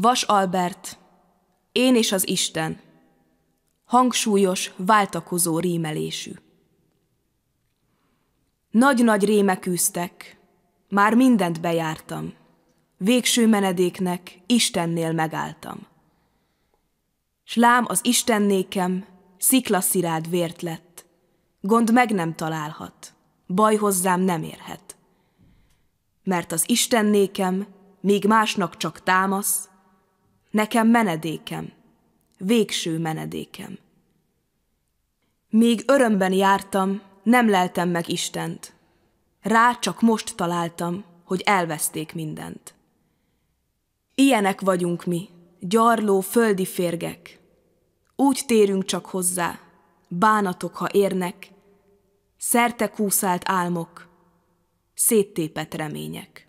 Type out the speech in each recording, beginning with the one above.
Vas Albert, én és az Isten. Hangsúlyos, váltakozó rímelésű. Nagy-nagy rémek üztek, már mindent bejártam. Végső menedéknek Istennél megálltam. S lám az Istennékem, sziklaszirád vért lett. Gond meg nem találhat, baj hozzám nem érhet. Mert az Istennékem még másnak csak támasz, nekem menedékem, végső menedékem. Míg örömben jártam, nem leltem meg Istent. Rá csak most találtam, hogy elveszték mindent. Ilyenek vagyunk mi, gyarló földi férgek. Úgy térünk csak hozzá, bánatok, ha érnek, szerte kúszált álmok, széttépet remények.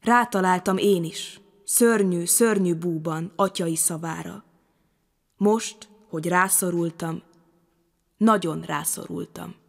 Rátaláltam én is, szörnyű, szörnyű búban atyai szavára. Most, hogy rászorultam, nagyon rászorultam.